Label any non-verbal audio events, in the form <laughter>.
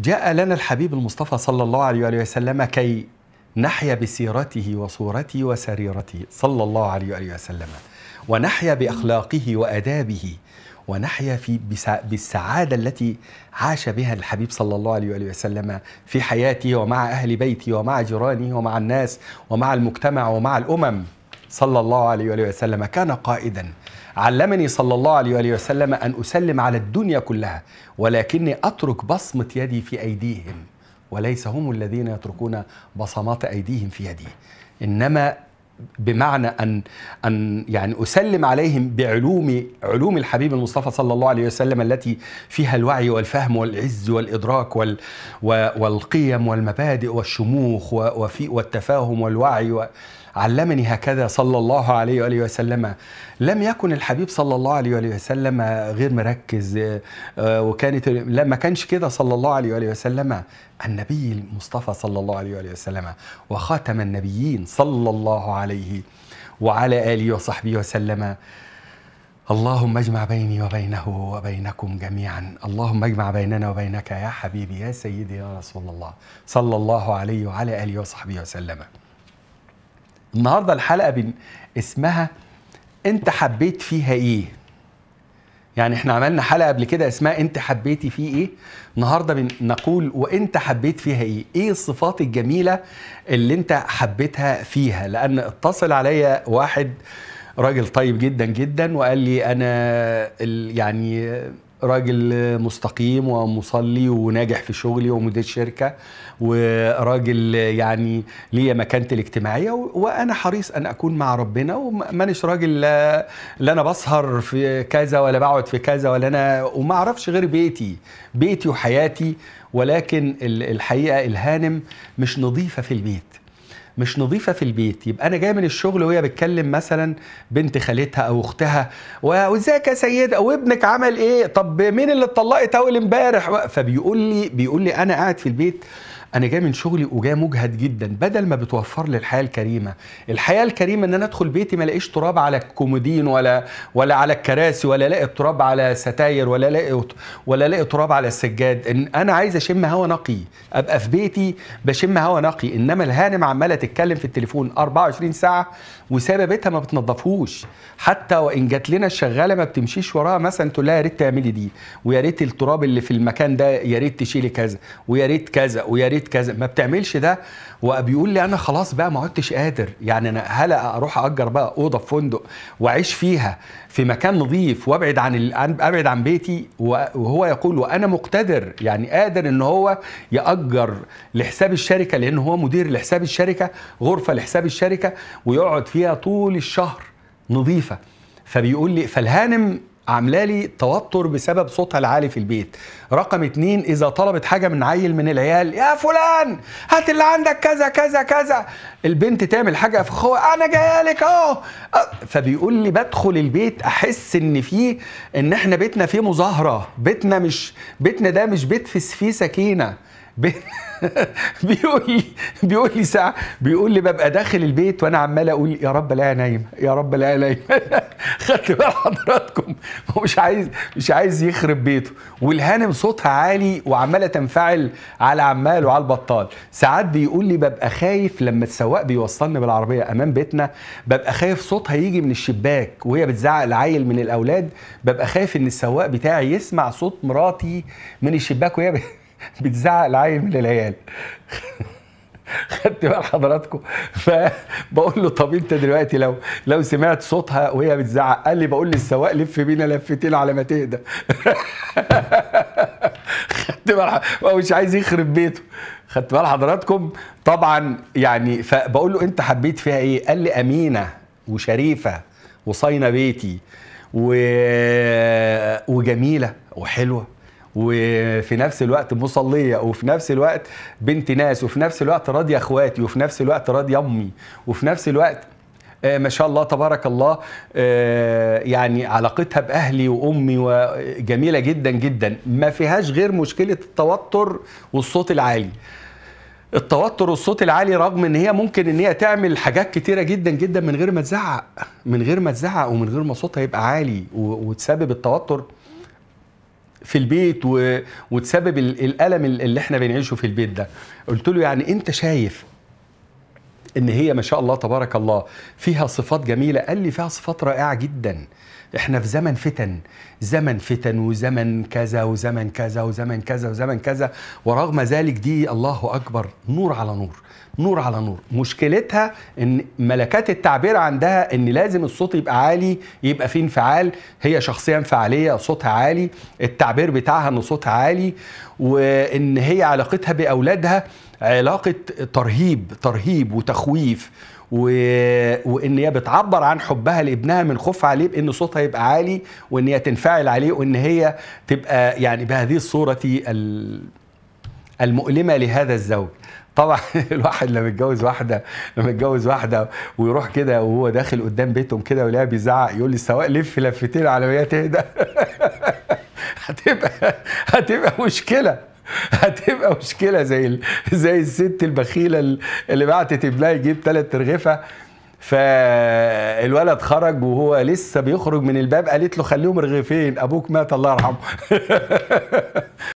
جاء لنا الحبيب المصطفى صلى الله عليه وآله وسلم كي نحيا بسيرته وصورته وسريرته صلى الله عليه وآله وسلم ونحيا بأخلاقه وأدابه ونحيا في بالسعادة التي عاش بها الحبيب صلى الله عليه وآله وسلم في حياته ومع أهل بيته ومع جيرانه ومع الناس ومع المجتمع ومع الأمم صلى الله عليه وآله وسلم كان قائدا علمني صلى الله عليه وآله وسلم أن أسلم على الدنيا كلها ولكني أترك بصمة يدي في أيديهم وليس هم الذين يتركون بصمات أيديهم في يدي إنما بمعنى ان ان يعني اسلم عليهم بعلوم علوم الحبيب المصطفى صلى الله عليه وسلم التي فيها الوعي والفهم والعز والادراك وال والقيم والمبادئ والشموخ وفي والتفاهم والوعي و علمني هكذا صلى الله عليه وآله وسلم لم يكن الحبيب صلى الله عليه وآله وسلم غير مركز آه، آه، وكانت لما كانش كده صلى الله عليه وآله وسلم النبي المصطفى صلى الله عليه وآله وسلم وخاتم النبيين صلى الله عليه وعلى آله وصحبه وسلم اللهم اجمع بيني وبينه وبينكم جميعا اللهم اجمع بيننا وبينك يا حبيبي يا سيدي يا رسول الله صلى الله عليه وعلى آله وصحبه وسلم النهارده الحلقه بن... اسمها انت حبيت فيها ايه يعني احنا عملنا حلقه قبل كده اسمها انت حبيتي فيه ايه النهارده بنقول وانت حبيت فيها ايه ايه الصفات الجميله اللي انت حبيتها فيها لان اتصل عليا واحد راجل طيب جدا جدا وقال لي انا يعني راجل مستقيم ومصلي وناجح في شغلي ومدير شركه وراجل يعني ليا مكانتي الاجتماعيه وانا حريص ان اكون مع ربنا ومانيش راجل لا, لا انا بسهر في كذا ولا بقعد في كذا ولا انا وما اعرفش غير بيتي بيتي وحياتي ولكن الحقيقه الهانم مش نظيفه في البيت مش نظيفه في البيت يبقى انا جاي من الشغل وهي بتكلم مثلا بنت خالتها او اختها وازيك يا سيده ابنك عمل ايه طب مين اللي اتطلقت اول امبارح فبيقول لي بيقول لي انا قاعد في البيت انا جاي من شغلي وجاي مجهد جدا بدل ما بتوفر لي الحياه الكريمه الحياه الكريمه ان انا ادخل بيتي ما الاقيش تراب على الكومودين ولا ولا على الكراسي ولا الاقي تراب على ستاير ولا الاقي ولا الاقي تراب على السجاد ان انا عايز اشم هواء نقي ابقى في بيتي بشم هواء نقي انما الهانم عماله تتكلم في التليفون 24 ساعه وسابه بيتها ما بتنظفهوش حتى وان جات لنا الشغاله ما بتمشيش وراها مثلا تقول لها يا ريت تعملي دي ويا ريت التراب اللي في المكان ده يا ريت تشيلي كذا ويا ريت كذا ويا ريت سويت كذا ما بتعملش ده وبيقول لي انا خلاص بقى ما عدتش قادر يعني انا هلا اروح اجر بقى اوضه في فندق واعيش فيها في مكان نظيف وابعد عن ال... ابعد عن بيتي وهو يقول وانا مقتدر يعني قادر ان هو ياجر لحساب الشركه لان هو مدير لحساب الشركه غرفه لحساب الشركه ويقعد فيها طول الشهر نظيفه فبيقول لي فالهانم عامله لي توتر بسبب صوتها العالي في البيت رقم اتنين اذا طلبت حاجه من عيل من العيال يا فلان هات اللي عندك كذا كذا كذا البنت تعمل حاجه فخوه انا جايالك اهو أه، فبيقول لي بدخل البيت احس ان فيه ان احنا بيتنا فيه مظاهره بيتنا مش بيتنا ده مش بيت فيه سكينه <laughs> بيقول لي بيقول لي ساعه بيقول لي ببقى داخل البيت وانا عمال اقول يا رب لا نايم يا رب لا نايم <laughs> خدت بال حضرتك بالكم هو <laughs> مش عايز مش عايز يخرب بيته والهانم صوتها عالي وعماله تنفعل على عمال وعلى البطال ساعات بيقول لي ببقى خايف لما السواق بيوصلني بالعربيه امام بيتنا ببقى خايف صوتها يجي من الشباك وهي بتزعق العيل من الاولاد ببقى خايف ان السواق بتاعي يسمع صوت مراتي من الشباك وهي <laughs> بتزعق العيل من العيال <laughs> خدت بال حضراتكم فبقول له طب انت دلوقتي لو لو سمعت صوتها وهي بتزعق قال لي بقول للسواق لف بينا لفتين على ما تهدى <laughs> خدت بال هو مش عايز يخرب بيته خدت بال حضراتكم طبعا يعني فبقول له انت حبيت فيها ايه قال لي امينه وشريفه وصاينه بيتي و... وجميله وحلوه وفي نفس الوقت مصليه وفي نفس الوقت بنت ناس وفي نفس الوقت راضيه اخواتي وفي نفس الوقت راضيه امي وفي نفس الوقت آه، ما شاء الله تبارك الله آه، يعني علاقتها باهلي وامي وجميله جدا جدا ما فيهاش غير مشكله التوتر والصوت العالي التوتر والصوت العالي رغم ان هي ممكن ان هي تعمل حاجات كتيره جدا جدا من غير ما تزعق من غير ما تزعق ومن غير ما صوتها يبقى عالي وتسبب التوتر في البيت و... وتسبب الالم اللي احنا بنعيشه في البيت ده قلت له يعني انت شايف ان هي ما شاء الله تبارك الله فيها صفات جميله قال لي فيها صفات رائعه جدا احنا في زمن فتن زمن فتن وزمن كذا وزمن كذا وزمن كذا وزمن كذا ورغم ذلك دي الله اكبر نور على نور نور على نور مشكلتها ان ملكات التعبير عندها ان لازم الصوت يبقى عالي يبقى فيه انفعال هي شخصيه انفعاليه صوتها عالي التعبير بتاعها ان صوتها عالي وان هي علاقتها باولادها علاقه ترهيب ترهيب وتخويف و... وان هي بتعبر عن حبها لابنها من خوف عليه بان صوتها يبقى عالي وان هي تنفعل عليه وان هي تبقى يعني بهذه الصوره المؤلمه لهذا الزوج طبعا <laughs> الواحد لما يتجوز واحده لما يتجوز واحده ويروح كده وهو داخل قدام بيتهم كده ويلاقيها بيزعق يقول لي سواء لف لفتين على ما هي تهدى <laughs> هتبقى هتبقى مشكله <laughs> هتبقى مشكله زي زي الست البخيله اللي بعتت ابنها يجيب ثلاث ترغفه فالولد خرج وهو لسه بيخرج من الباب قالت له خليهم رغيفين ابوك مات الله يرحمه <laughs>